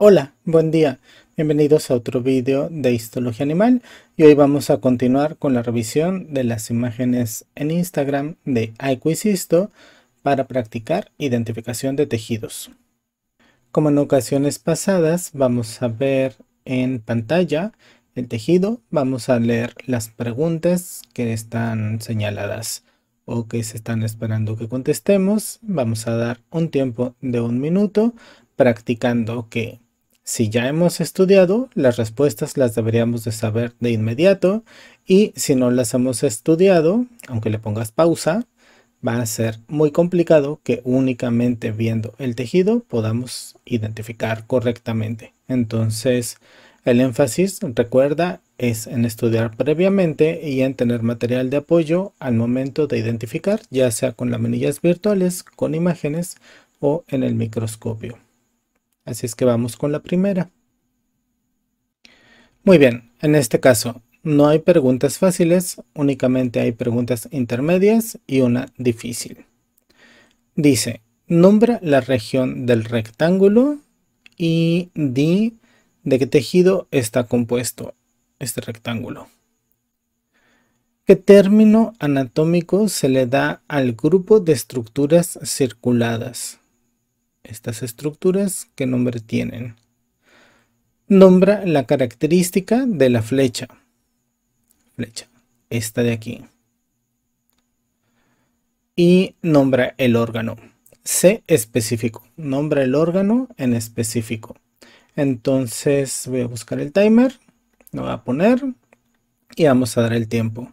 Hola, buen día. Bienvenidos a otro vídeo de Histología Animal y hoy vamos a continuar con la revisión de las imágenes en Instagram de iQuisisto para practicar identificación de tejidos. Como en ocasiones pasadas, vamos a ver en pantalla el tejido, vamos a leer las preguntas que están señaladas o que se están esperando que contestemos. Vamos a dar un tiempo de un minuto practicando que si ya hemos estudiado, las respuestas las deberíamos de saber de inmediato y si no las hemos estudiado, aunque le pongas pausa, va a ser muy complicado que únicamente viendo el tejido podamos identificar correctamente. Entonces, el énfasis, recuerda, es en estudiar previamente y en tener material de apoyo al momento de identificar, ya sea con laminillas virtuales, con imágenes o en el microscopio. Así es que vamos con la primera. Muy bien, en este caso no hay preguntas fáciles, únicamente hay preguntas intermedias y una difícil. Dice, nombra la región del rectángulo y di de qué tejido está compuesto este rectángulo. ¿Qué término anatómico se le da al grupo de estructuras circuladas? estas estructuras, qué nombre tienen. Nombra la característica de la flecha. Flecha, esta de aquí. Y nombra el órgano. C específico. Nombra el órgano en específico. Entonces voy a buscar el timer. Lo voy a poner. Y vamos a dar el tiempo.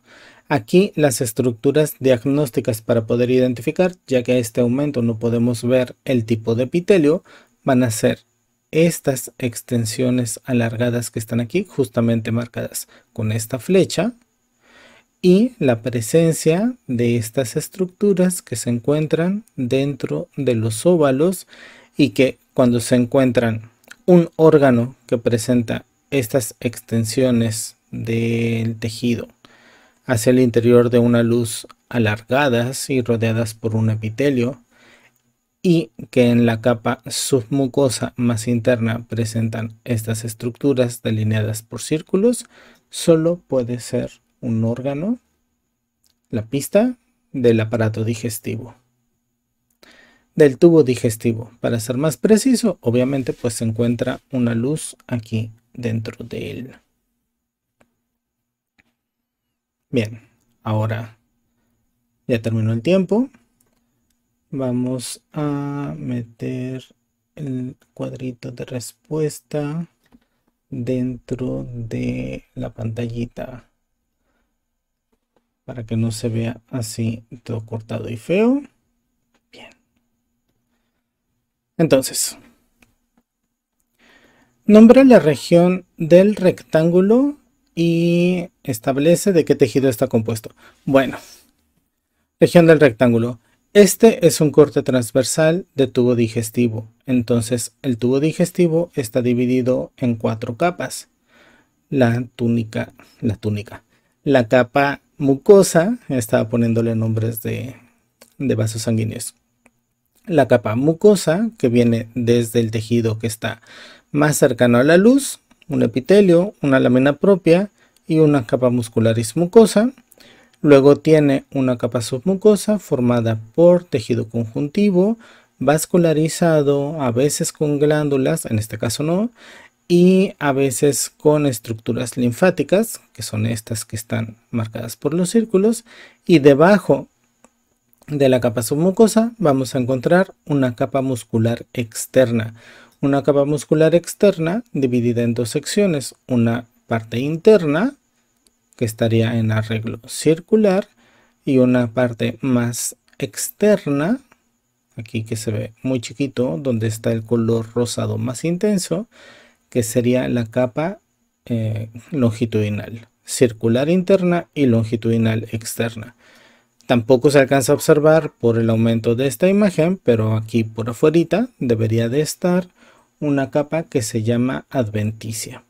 Aquí las estructuras diagnósticas para poder identificar, ya que a este aumento no podemos ver el tipo de epitelio, van a ser estas extensiones alargadas que están aquí, justamente marcadas con esta flecha, y la presencia de estas estructuras que se encuentran dentro de los óvalos y que cuando se encuentran un órgano que presenta estas extensiones del tejido hacia el interior de una luz alargadas y rodeadas por un epitelio y que en la capa submucosa más interna presentan estas estructuras delineadas por círculos, solo puede ser un órgano, la pista del aparato digestivo del tubo digestivo. Para ser más preciso, obviamente pues se encuentra una luz aquí dentro de él. Bien, ahora ya terminó el tiempo. Vamos a meter el cuadrito de respuesta dentro de la pantallita para que no se vea así todo cortado y feo. Bien. Entonces, nombra la región del rectángulo y establece de qué tejido está compuesto. Bueno, región del rectángulo. Este es un corte transversal de tubo digestivo. Entonces, el tubo digestivo está dividido en cuatro capas. La túnica, la túnica. La capa mucosa, estaba poniéndole nombres de, de vasos sanguíneos. La capa mucosa, que viene desde el tejido que está más cercano a la luz, un epitelio, una lámina propia y una capa muscularis mucosa. Luego tiene una capa submucosa formada por tejido conjuntivo, vascularizado, a veces con glándulas, en este caso no, y a veces con estructuras linfáticas, que son estas que están marcadas por los círculos, y debajo de la capa submucosa vamos a encontrar una capa muscular externa, una capa muscular externa dividida en dos secciones, una parte interna, que estaría en arreglo circular, y una parte más externa, aquí que se ve muy chiquito, donde está el color rosado más intenso, que sería la capa eh, longitudinal, circular interna y longitudinal externa. Tampoco se alcanza a observar por el aumento de esta imagen, pero aquí por afuera debería de estar una capa que se llama adventicia.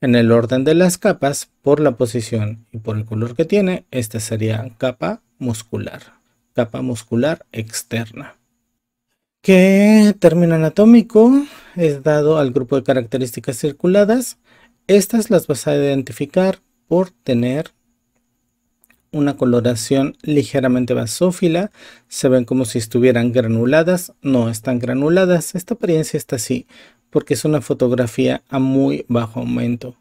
En el orden de las capas, por la posición y por el color que tiene, esta sería capa muscular, capa muscular externa. ¿Qué término anatómico es dado al grupo de características circuladas? Estas las vas a identificar por tener una coloración ligeramente basófila, se ven como si estuvieran granuladas, no están granuladas, esta apariencia está así, porque es una fotografía a muy bajo aumento.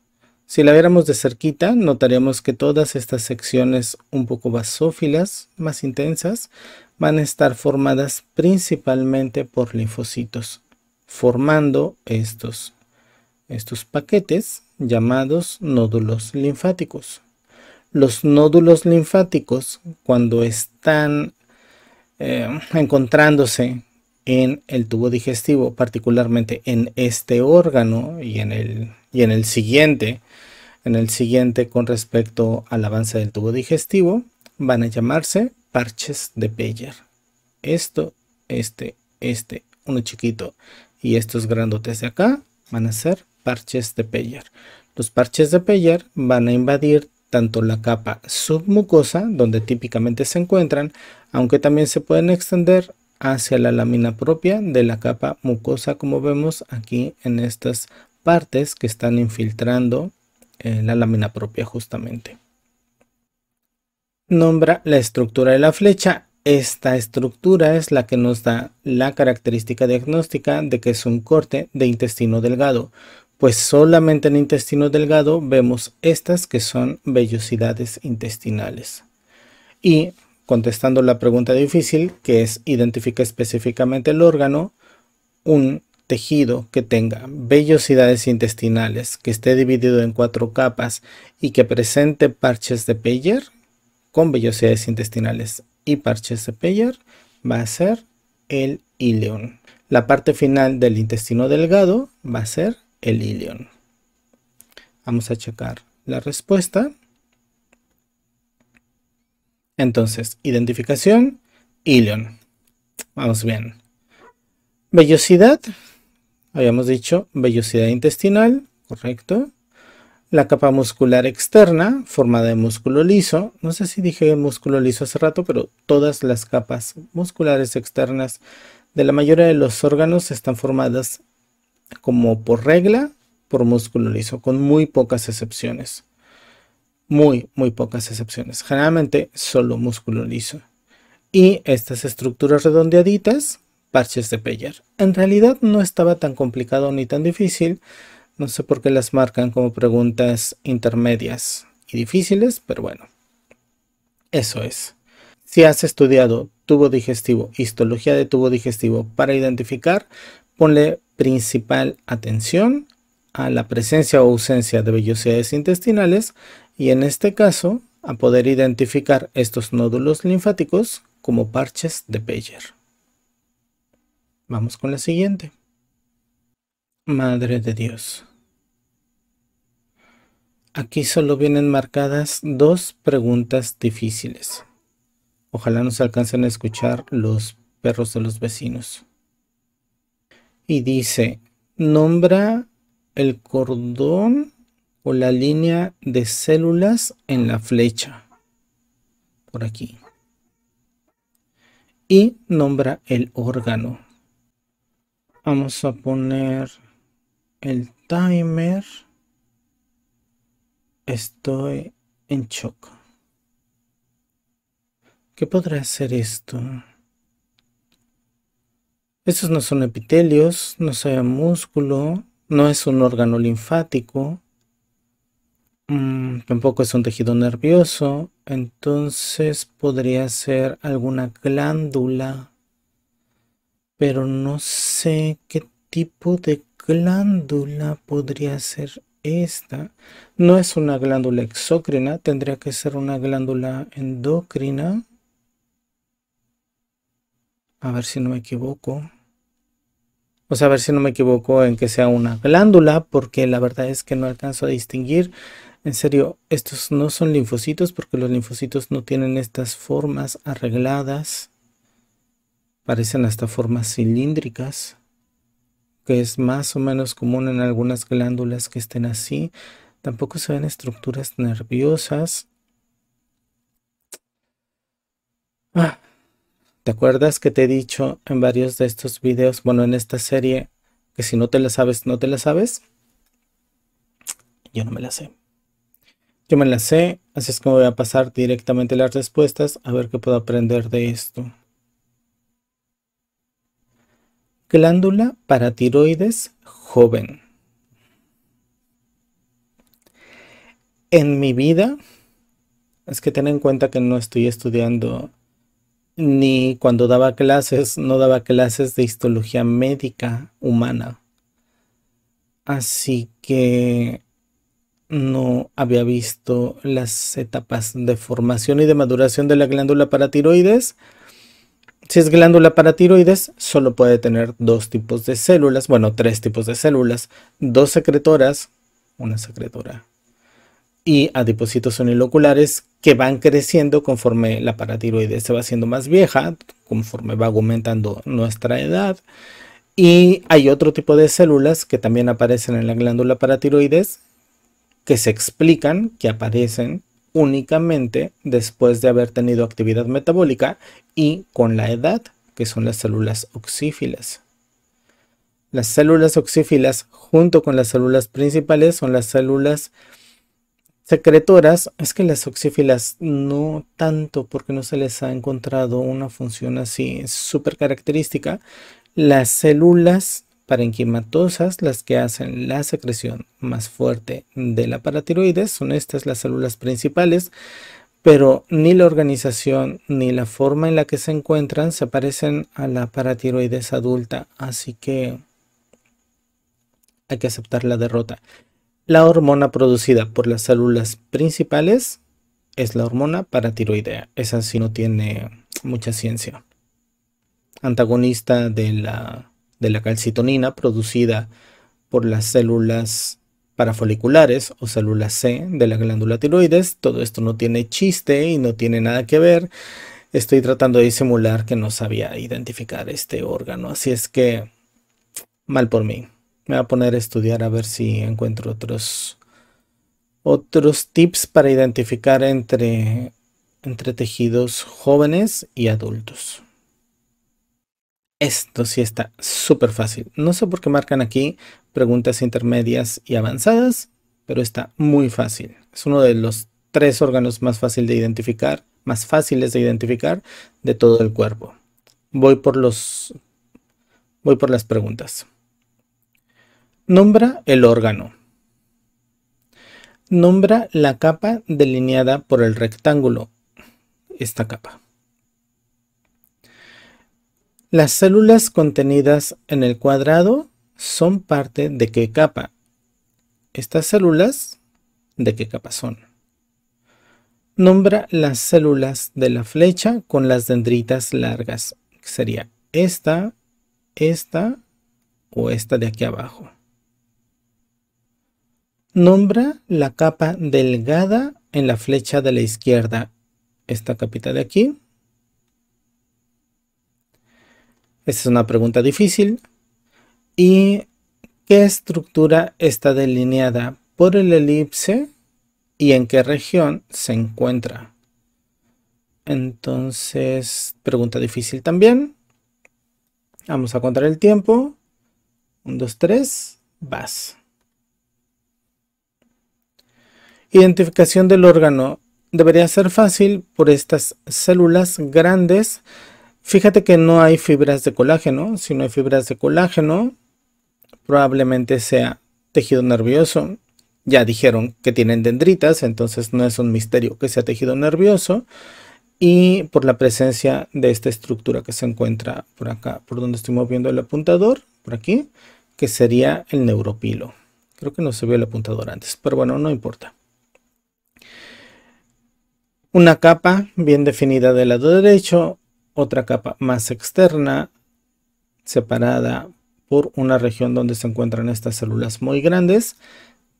Si la viéramos de cerquita, notaríamos que todas estas secciones un poco basófilas, más intensas, van a estar formadas principalmente por linfocitos, formando estos, estos paquetes llamados nódulos linfáticos los nódulos linfáticos cuando están eh, encontrándose en el tubo digestivo, particularmente en este órgano y en el, y en el siguiente, en el siguiente con respecto al avance del tubo digestivo, van a llamarse parches de Peyer. Esto, este, este, uno chiquito y estos grandotes de acá van a ser parches de Peyer. Los parches de Peyer van a invadir tanto la capa submucosa, donde típicamente se encuentran, aunque también se pueden extender hacia la lámina propia de la capa mucosa, como vemos aquí en estas partes que están infiltrando eh, la lámina propia justamente. Nombra la estructura de la flecha. Esta estructura es la que nos da la característica diagnóstica de que es un corte de intestino delgado, pues solamente en intestino delgado vemos estas que son vellosidades intestinales. Y contestando la pregunta difícil, que es identifica específicamente el órgano, un tejido que tenga vellosidades intestinales, que esté dividido en cuatro capas y que presente parches de Peyer con vellosidades intestinales y parches de Peyer va a ser el ileón. La parte final del intestino delgado va a ser el ilion. Vamos a checar la respuesta. Entonces, identificación, ilion. Vamos bien. Vellosidad, habíamos dicho vellosidad intestinal, correcto. La capa muscular externa, formada de músculo liso. No sé si dije músculo liso hace rato, pero todas las capas musculares externas de la mayoría de los órganos están formadas como por regla por músculo liso, con muy pocas excepciones. Muy, muy pocas excepciones. Generalmente solo músculo liso. Y estas estructuras redondeaditas, parches de Peyer. En realidad no estaba tan complicado ni tan difícil. No sé por qué las marcan como preguntas intermedias y difíciles, pero bueno. Eso es. Si has estudiado tubo digestivo, histología de tubo digestivo para identificar, ponle principal atención a la presencia o ausencia de vellosidades intestinales y en este caso a poder identificar estos nódulos linfáticos como parches de Peyer. Vamos con la siguiente. Madre de Dios. Aquí solo vienen marcadas dos preguntas difíciles. Ojalá nos alcancen a escuchar los perros de los vecinos y dice, nombra el cordón o la línea de células en la flecha. Por aquí. Y nombra el órgano. Vamos a poner el timer. Estoy en shock. ¿Qué podrá hacer esto? Estos no son epitelios, no sea músculo, no es un órgano linfático, mm, tampoco es un tejido nervioso, entonces podría ser alguna glándula, pero no sé qué tipo de glándula podría ser esta. No es una glándula exócrina, tendría que ser una glándula endocrina a ver si no me equivoco. O sea, a ver si no me equivoco en que sea una glándula, porque la verdad es que no alcanzo a distinguir. En serio, estos no son linfocitos, porque los linfocitos no tienen estas formas arregladas. Parecen hasta formas cilíndricas, que es más o menos común en algunas glándulas que estén así. Tampoco se ven estructuras nerviosas. Ah. ¿Te acuerdas que te he dicho en varios de estos videos, bueno, en esta serie, que si no te la sabes, no te la sabes? Yo no me la sé. Yo me la sé, así es como voy a pasar directamente las respuestas a ver qué puedo aprender de esto. Glándula tiroides joven. En mi vida, es que ten en cuenta que no estoy estudiando ni cuando daba clases, no daba clases de histología médica humana. Así que no había visto las etapas de formación y de maduración de la glándula paratiroides. Si es glándula paratiroides, solo puede tener dos tipos de células, bueno, tres tipos de células, dos secretoras, una secretora y adipocitos uniloculares que van creciendo conforme la paratiroides se va haciendo más vieja, conforme va aumentando nuestra edad. Y hay otro tipo de células que también aparecen en la glándula paratiroides que se explican que aparecen únicamente después de haber tenido actividad metabólica y con la edad, que son las células oxífilas. Las células oxífilas junto con las células principales son las células secretoras es que las oxífilas no tanto porque no se les ha encontrado una función así súper característica. Las células parenquimatosas, las que hacen la secreción más fuerte de la paratiroides, son estas las células principales, pero ni la organización ni la forma en la que se encuentran se parecen a la paratiroides adulta, así que hay que aceptar la derrota. La hormona producida por las células principales es la hormona paratiroidea. Esa sí no tiene mucha ciencia. Antagonista de la, de la calcitonina producida por las células parafoliculares o células C de la glándula tiroides. Todo esto no tiene chiste y no tiene nada que ver. Estoy tratando de disimular que no sabía identificar este órgano. Así es que mal por mí. Me voy a poner a estudiar a ver si encuentro otros otros tips para identificar entre, entre tejidos jóvenes y adultos. Esto sí está súper fácil. No sé por qué marcan aquí preguntas intermedias y avanzadas, pero está muy fácil. Es uno de los tres órganos más fácil de identificar, más fáciles de identificar de todo el cuerpo. Voy por los voy por las preguntas. Nombra el órgano. Nombra la capa delineada por el rectángulo, esta capa. Las células contenidas en el cuadrado son parte de qué capa. Estas células, ¿de qué capa son? Nombra las células de la flecha con las dendritas largas, sería esta, esta o esta de aquí abajo. Nombra la capa delgada en la flecha de la izquierda. Esta capita de aquí. Esta es una pregunta difícil. ¿Y qué estructura está delineada por el elipse y en qué región se encuentra? Entonces, pregunta difícil también. Vamos a contar el tiempo. 1, 2, 3, vas. Identificación del órgano. Debería ser fácil por estas células grandes. Fíjate que no hay fibras de colágeno. Si no hay fibras de colágeno, probablemente sea tejido nervioso. Ya dijeron que tienen dendritas, entonces no es un misterio que sea tejido nervioso. Y por la presencia de esta estructura que se encuentra por acá, por donde estoy moviendo el apuntador, por aquí, que sería el neuropilo. Creo que no se vio el apuntador antes, pero bueno, no importa. Una capa bien definida del lado derecho, otra capa más externa, separada por una región donde se encuentran estas células muy grandes,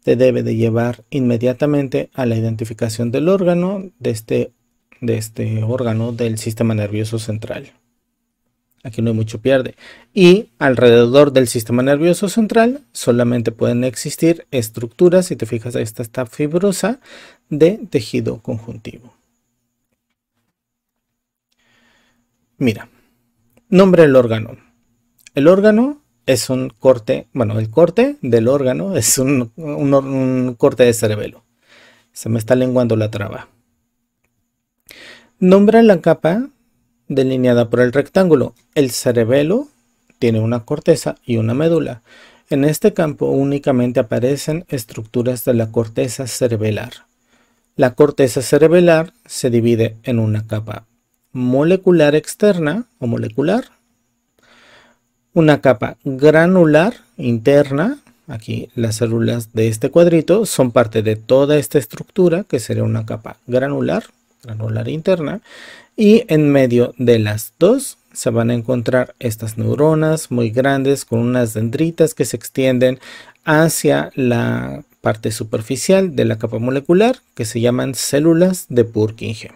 te debe de llevar inmediatamente a la identificación del órgano, de este, este órgano del sistema nervioso central. Aquí no hay mucho pierde. Y alrededor del sistema nervioso central solamente pueden existir estructuras, si te fijas, esta está fibrosa, de tejido conjuntivo. Mira, nombre el órgano. El órgano es un corte, bueno, el corte del órgano es un, un corte de cerebelo. Se me está lenguando la traba. Nombra la capa delineada por el rectángulo. El cerebelo tiene una corteza y una médula. En este campo únicamente aparecen estructuras de la corteza cerebelar. La corteza cerebelar se divide en una capa molecular externa o molecular, una capa granular interna, aquí las células de este cuadrito son parte de toda esta estructura que sería una capa granular, granular interna, y en medio de las dos se van a encontrar estas neuronas muy grandes con unas dendritas que se extienden hacia la parte superficial de la capa molecular que se llaman células de Purkinje.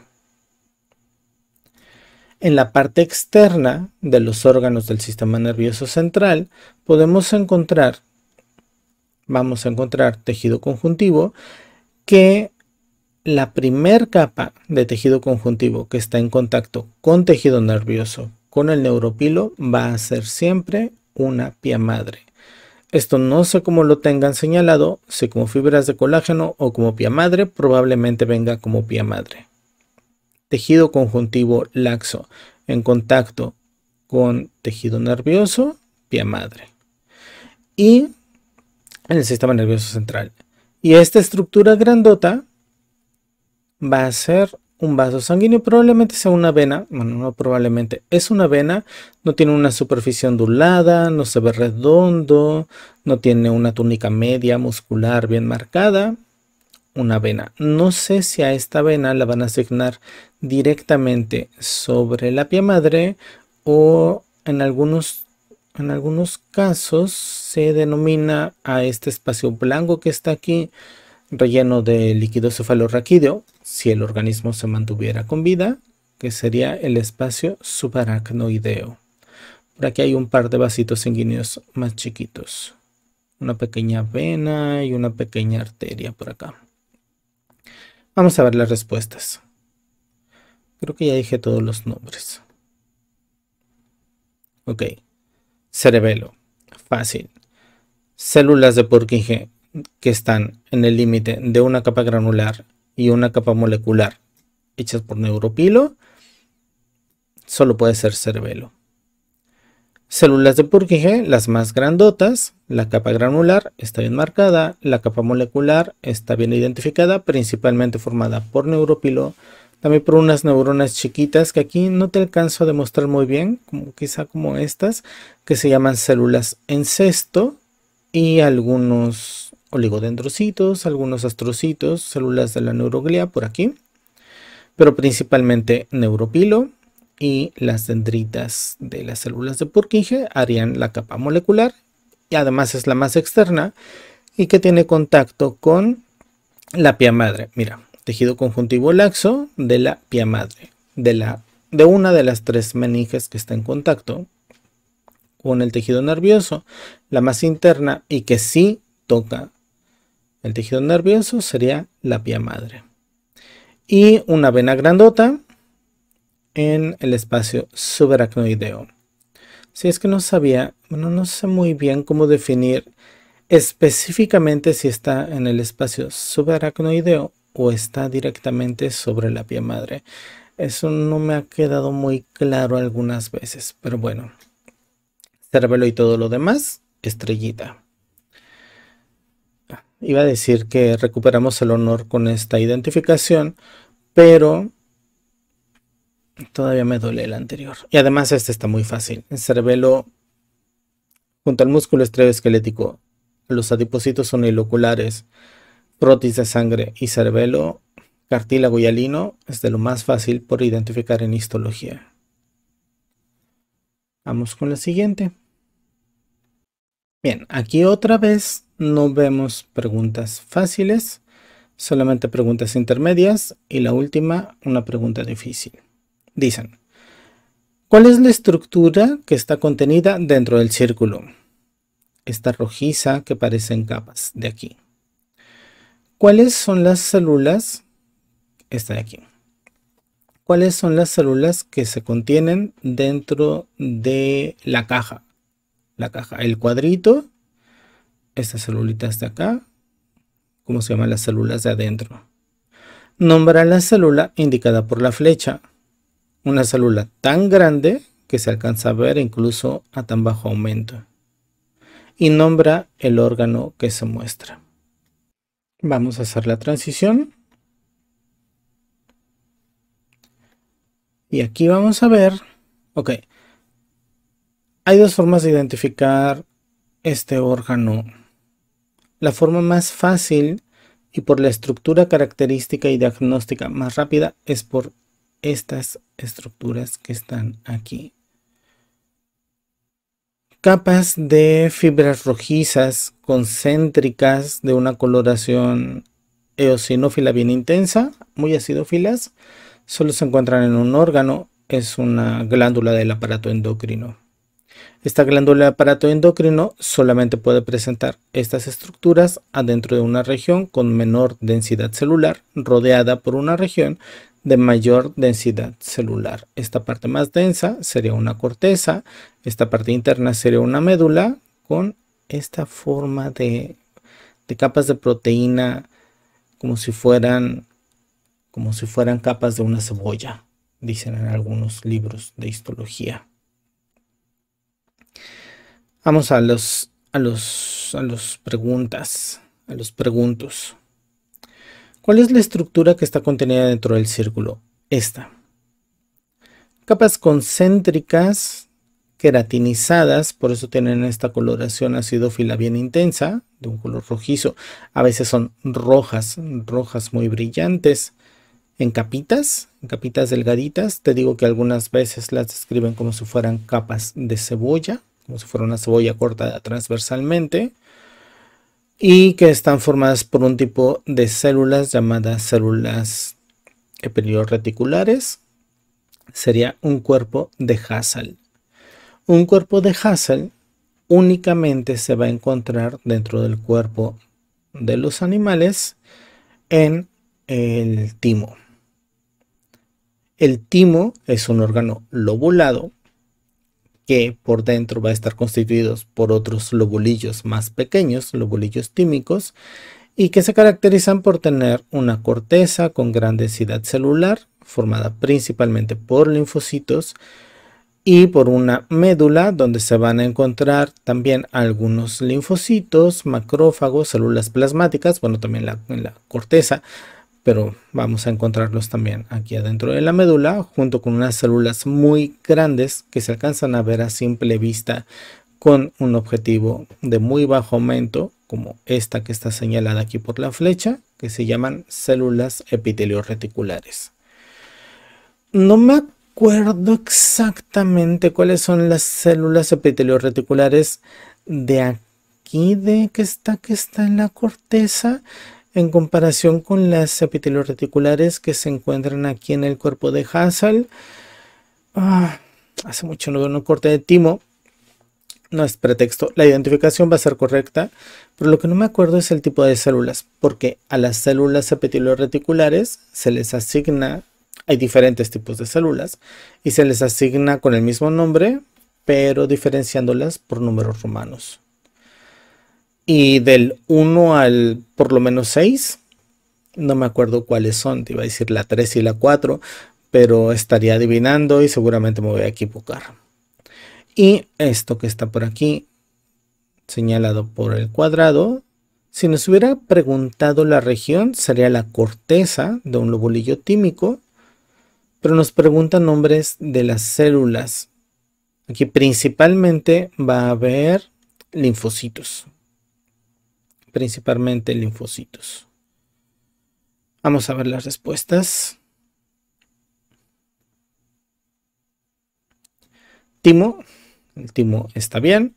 En la parte externa de los órganos del sistema nervioso central podemos encontrar, vamos a encontrar tejido conjuntivo, que la primer capa de tejido conjuntivo que está en contacto con tejido nervioso, con el neuropilo, va a ser siempre una pia madre. Esto no sé cómo lo tengan señalado, si como fibras de colágeno o como pia madre, probablemente venga como pia madre tejido conjuntivo laxo en contacto con tejido nervioso, pie madre. Y en el sistema nervioso central. Y esta estructura grandota va a ser un vaso sanguíneo, probablemente sea una vena, bueno, no probablemente, es una vena, no tiene una superficie ondulada, no se ve redondo, no tiene una túnica media muscular bien marcada, una vena. No sé si a esta vena la van a asignar directamente sobre la pie madre o en algunos, en algunos casos se denomina a este espacio blanco que está aquí relleno de líquido cefalorraquídeo si el organismo se mantuviera con vida que sería el espacio subaracnoideo. Por aquí hay un par de vasitos sanguíneos más chiquitos. Una pequeña vena y una pequeña arteria por acá. Vamos a ver las respuestas. Creo que ya dije todos los nombres. Ok. Cerebelo. Fácil. Células de Purkinje que están en el límite de una capa granular y una capa molecular hechas por neuropilo, solo puede ser cerebelo. Células de Purkinje, las más grandotas, la capa granular está bien marcada, la capa molecular está bien identificada, principalmente formada por neuropilo, también por unas neuronas chiquitas que aquí no te alcanzo a demostrar muy bien, como quizá como estas, que se llaman células en cesto y algunos oligodendrocitos, algunos astrocitos, células de la neuroglia por aquí, pero principalmente neuropilo y las dendritas de las células de Purkinje harían la capa molecular y además es la más externa y que tiene contacto con la pia madre. Mira, tejido conjuntivo laxo de la pia madre, de, la, de una de las tres meninges que está en contacto con el tejido nervioso, la más interna y que sí toca el tejido nervioso sería la pia madre. Y una vena grandota en el espacio subaracnoideo. Si es que no sabía, no sé muy bien cómo definir específicamente si está en el espacio subaracnoideo o está directamente sobre la pie madre. Eso no me ha quedado muy claro algunas veces, pero bueno. Cerebelo y todo lo demás, estrellita. Ah, iba a decir que recuperamos el honor con esta identificación, pero todavía me duele el anterior. Y además este está muy fácil. El cerebelo junto al músculo estreo esquelético, los son iloculares Protis de sangre y cerebelo, cartílago y alino es de lo más fácil por identificar en histología. Vamos con la siguiente. Bien, aquí otra vez no vemos preguntas fáciles, solamente preguntas intermedias y la última, una pregunta difícil. Dicen, ¿cuál es la estructura que está contenida dentro del círculo? Esta rojiza que parece en capas de aquí. ¿Cuáles son las células? Esta de aquí. ¿Cuáles son las células que se contienen dentro de la caja? La caja, el cuadrito, esta celulita está acá. ¿Cómo se llaman las células de adentro? Nombra la célula indicada por la flecha. Una célula tan grande que se alcanza a ver incluso a tan bajo aumento. Y nombra el órgano que se muestra. Vamos a hacer la transición. Y aquí vamos a ver, ok, hay dos formas de identificar este órgano. La forma más fácil y por la estructura característica y diagnóstica más rápida es por estas estructuras que están aquí. Capas de fibras rojizas concéntricas de una coloración eosinófila bien intensa, muy acidófilas, solo se encuentran en un órgano, es una glándula del aparato endocrino. Esta glándula del aparato endocrino solamente puede presentar estas estructuras adentro de una región con menor densidad celular, rodeada por una región de mayor densidad celular. Esta parte más densa sería una corteza, esta parte interna sería una médula con esta forma de, capas de proteína como si fueran como si fueran capas de una cebolla, dicen en algunos libros de histología. Vamos a los a a los preguntas, a los preguntos. ¿Cuál es la estructura que está contenida dentro del círculo? Esta. Capas concéntricas queratinizadas, por eso tienen esta coloración acidófila bien intensa, de un color rojizo. A veces son rojas, rojas muy brillantes, en capitas, en capitas delgaditas. Te digo que algunas veces las describen como si fueran capas de cebolla, como si fuera una cebolla cortada transversalmente y que están formadas por un tipo de células llamadas células reticulares. Sería un cuerpo de Hassel. Un cuerpo de Hassel únicamente se va a encontrar dentro del cuerpo de los animales en el timo. El timo es un órgano lobulado que por dentro va a estar constituido por otros lobulillos más pequeños, lobulillos tímicos, y que se caracterizan por tener una corteza con gran densidad celular, formada principalmente por linfocitos, y por una médula donde se van a encontrar también algunos linfocitos, macrófagos, células plasmáticas, bueno, también en la corteza, pero vamos a encontrarlos también aquí adentro de la médula, junto con unas células muy grandes que se alcanzan a ver a simple vista con un objetivo de muy bajo aumento, como esta que está señalada aquí por la flecha, que se llaman células reticulares No me recuerdo exactamente cuáles son las células reticulares de aquí, de que está, que está en la corteza, en comparación con las reticulares que se encuentran aquí en el cuerpo de Hassel. Ah, hace mucho no veo un corte de timo. No es pretexto. La identificación va a ser correcta, pero lo que no me acuerdo es el tipo de células, porque a las células reticulares se les asigna hay diferentes tipos de células y se les asigna con el mismo nombre, pero diferenciándolas por números romanos. Y del 1 al por lo menos 6, no me acuerdo cuáles son, te iba a decir la 3 y la 4, pero estaría adivinando y seguramente me voy a equivocar. Y esto que está por aquí, señalado por el cuadrado, si nos hubiera preguntado la región, sería la corteza de un lobulillo tímico pero nos pregunta nombres de las células. Aquí principalmente va a haber linfocitos. Principalmente linfocitos. Vamos a ver las respuestas. Timo. El timo está bien.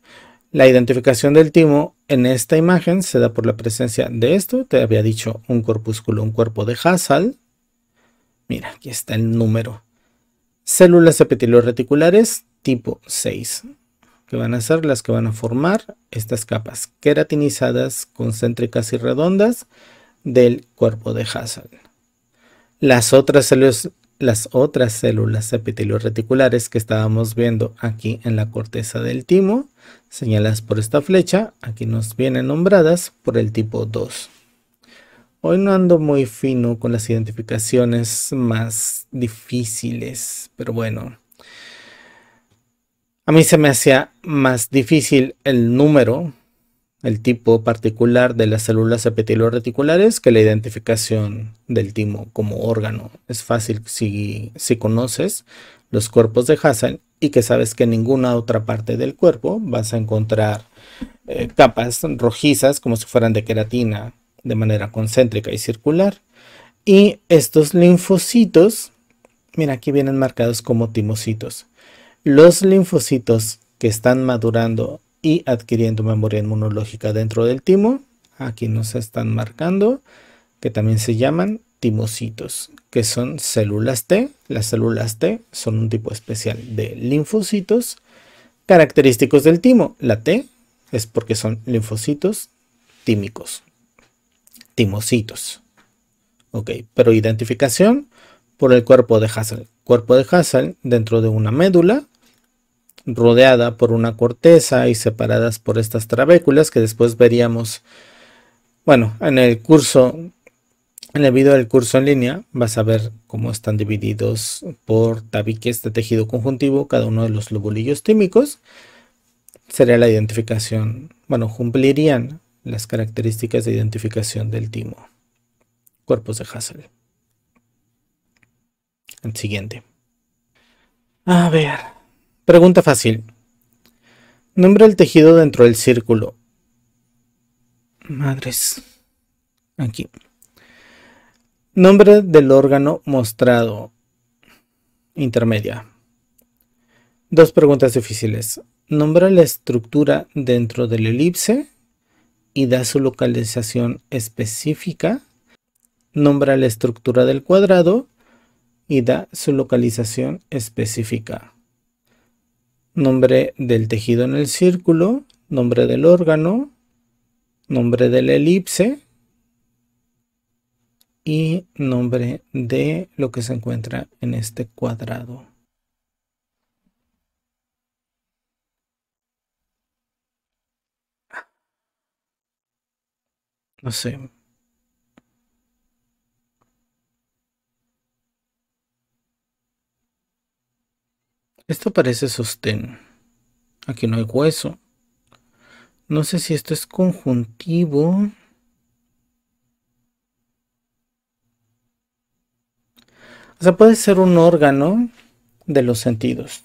La identificación del timo en esta imagen se da por la presencia de esto. Te había dicho un corpúsculo, un cuerpo de Hassel. Mira, aquí está el número. Células reticulares tipo 6, que van a ser las que van a formar estas capas queratinizadas, concéntricas y redondas del cuerpo de Hassel. Las otras células, las otras células que estábamos viendo aquí en la corteza del timo, señaladas por esta flecha, aquí nos vienen nombradas por el tipo 2. Hoy no ando muy fino con las identificaciones más difíciles, pero bueno. A mí se me hacía más difícil el número, el tipo particular de las células epitelio-reticulares que la identificación del timo como órgano. Es fácil si, si conoces los cuerpos de Hassan y que sabes que en ninguna otra parte del cuerpo vas a encontrar eh, capas rojizas como si fueran de queratina de manera concéntrica y circular. Y estos linfocitos, mira, aquí vienen marcados como timocitos. Los linfocitos que están madurando y adquiriendo memoria inmunológica dentro del timo, aquí nos están marcando, que también se llaman timocitos, que son células T. Las células T son un tipo especial de linfocitos característicos del timo. La T es porque son linfocitos tímicos timocitos. Ok, pero identificación por el cuerpo de Hassel. Cuerpo de Hassel dentro de una médula, rodeada por una corteza y separadas por estas trabéculas que después veríamos, bueno, en el curso, en el video del curso en línea, vas a ver cómo están divididos por tabiques de este tejido conjuntivo cada uno de los lobulillos tímicos. Sería la identificación, bueno, cumplirían las características de identificación del timo. Cuerpos de Hassel. El siguiente. A ver. Pregunta fácil. Nombra el tejido dentro del círculo. Madres. Aquí. Nombre del órgano mostrado. Intermedia. Dos preguntas difíciles. Nombra la estructura dentro del elipse y da su localización específica. Nombra la estructura del cuadrado y da su localización específica. Nombre del tejido en el círculo, nombre del órgano, nombre de la elipse y nombre de lo que se encuentra en este cuadrado. Esto parece sostén. Aquí no hay hueso. No sé si esto es conjuntivo. O sea, puede ser un órgano de los sentidos.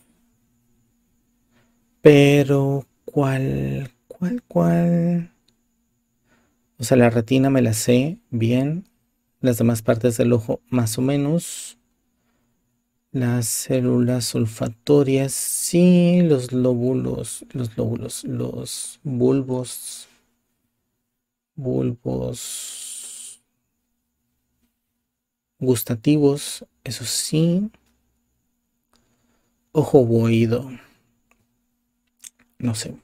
Pero, ¿cuál, cuál, cuál? O sea, la retina me la sé bien, las demás partes del ojo más o menos. Las células olfatorias, sí, los lóbulos, los lóbulos, los bulbos, bulbos gustativos, eso sí. Ojo oído, no sé,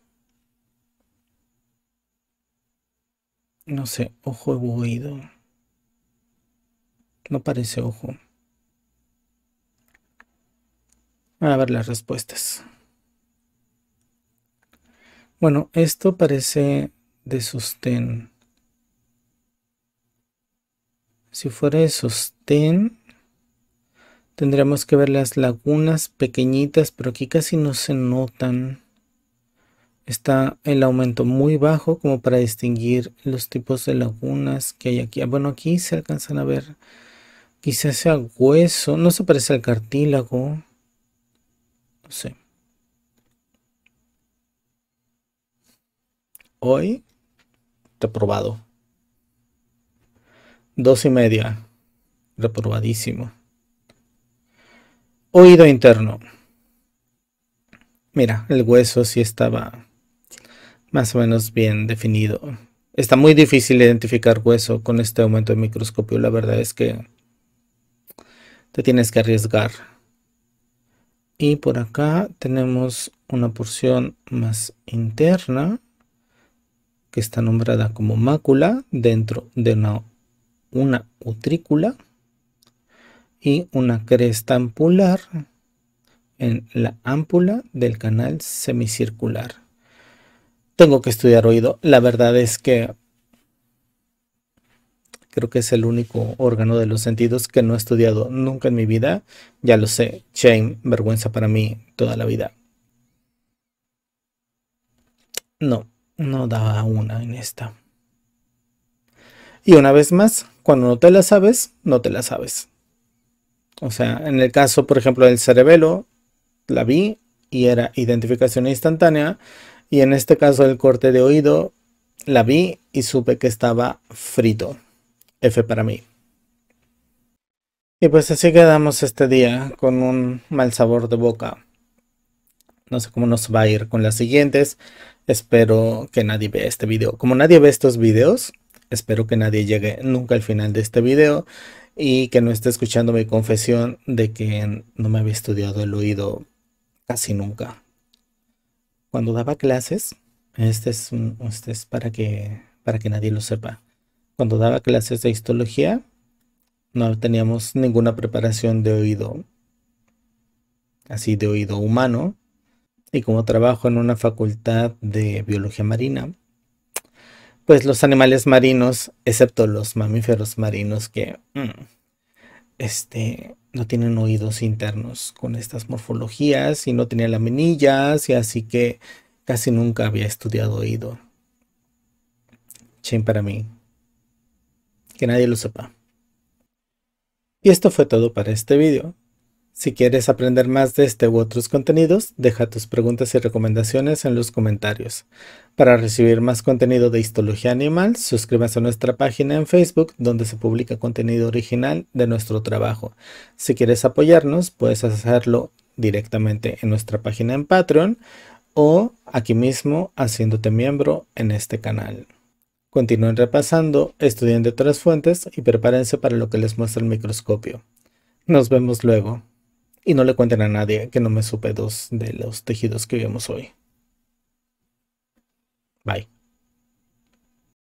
no sé, ojo oído. No parece ojo. A ver las respuestas. Bueno, esto parece de sostén. Si fuera de sostén, tendríamos que ver las lagunas pequeñitas, pero aquí casi no se notan está el aumento muy bajo como para distinguir los tipos de lagunas que hay aquí. Ah, bueno, aquí se alcanzan a ver, quizás sea hueso, no se parece al cartílago, no sé. Hoy, reprobado. Dos y media, reprobadísimo. Oído interno. Mira, el hueso sí estaba más o menos bien definido. Está muy difícil identificar hueso con este aumento de microscopio. La verdad es que te tienes que arriesgar. Y por acá tenemos una porción más interna que está nombrada como mácula dentro de una, utrícula y una cresta ampular en la ámpula del canal semicircular tengo que estudiar oído. La verdad es que creo que es el único órgano de los sentidos que no he estudiado nunca en mi vida. Ya lo sé, shame, vergüenza para mí toda la vida. No, no daba una en esta. Y una vez más, cuando no te la sabes, no te la sabes. O sea, en el caso, por ejemplo, del cerebelo, la vi y era identificación instantánea. Y en este caso el corte de oído la vi y supe que estaba frito. F para mí. Y pues así quedamos este día con un mal sabor de boca. No sé cómo nos va a ir con las siguientes. Espero que nadie vea este video. Como nadie ve estos videos, espero que nadie llegue nunca al final de este video y que no esté escuchando mi confesión de que no me había estudiado el oído casi nunca cuando daba clases, este es, un, este para, que, para que nadie lo sepa, cuando daba clases de histología, no teníamos ninguna preparación de oído, así de oído humano, y como trabajo en una facultad de biología marina, pues los animales marinos, excepto los mamíferos marinos que, mm, este, no tienen oídos internos con estas morfologías y no tenía laminillas y así que casi nunca había estudiado oído. Chen para mí. Que nadie lo sepa. Y esto fue todo para este video. Si quieres aprender más de este u otros contenidos, deja tus preguntas y recomendaciones en los comentarios. Para recibir más contenido de Histología Animal, suscríbase a nuestra página en Facebook, donde se publica contenido original de nuestro trabajo. Si quieres apoyarnos, puedes hacerlo directamente en nuestra página en Patreon o aquí mismo haciéndote miembro en este canal. Continúen repasando, estudien de otras fuentes y prepárense para lo que les muestra el microscopio. Nos vemos luego y no le cuenten a nadie que no me supe dos de los tejidos que vimos hoy. Bye.